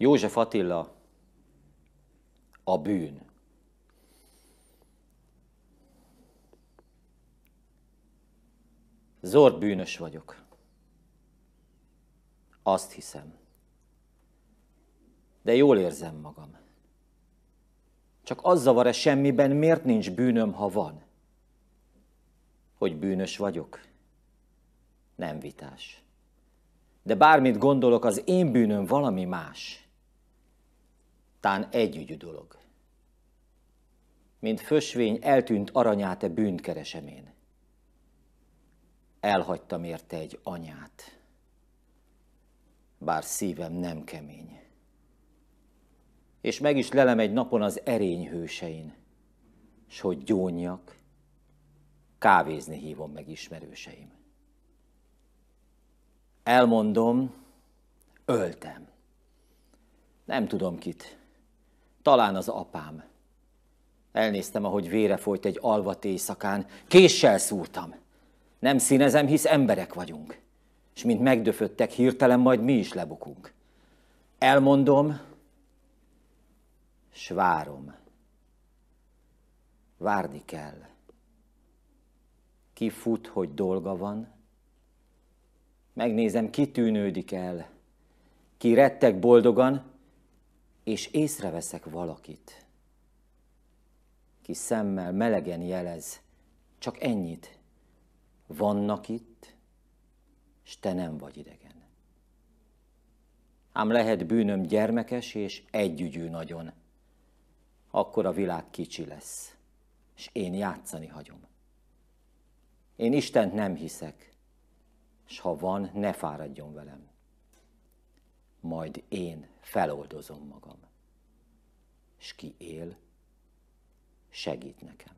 József Attila, a bűn. Zord bűnös vagyok. Azt hiszem. De jól érzem magam. Csak az zavar-e semmiben, miért nincs bűnöm, ha van? Hogy bűnös vagyok? Nem vitás. De bármit gondolok, az én bűnöm valami más tán együgyű dolog. Mint fösvény eltűnt aranyát e bűnkeresemén. Elhagytam érte egy anyát, bár szívem nem kemény. És meg is lelem egy napon az erény hősein, s hogy gyónjak, kávézni hívom meg ismerőseim. Elmondom, öltem. Nem tudom kit. Talán az apám. Elnéztem, ahogy vére folyt egy alvat éjszakán. Késsel szúrtam. Nem színezem, hisz emberek vagyunk. És mint megdöföttek, hirtelen majd mi is lebukunk. Elmondom, s várom. Várni kell. Ki fut, hogy dolga van. Megnézem, ki tűnődik el. Ki retteg boldogan, és észreveszek valakit, ki szemmel melegen jelez, csak ennyit, vannak itt, s te nem vagy idegen. Ám lehet bűnöm gyermekes és együgyű nagyon, akkor a világ kicsi lesz, és én játszani hagyom. Én Istent nem hiszek, s ha van, ne fáradjon velem majd én feloldozom magam. És ki él, segít nekem.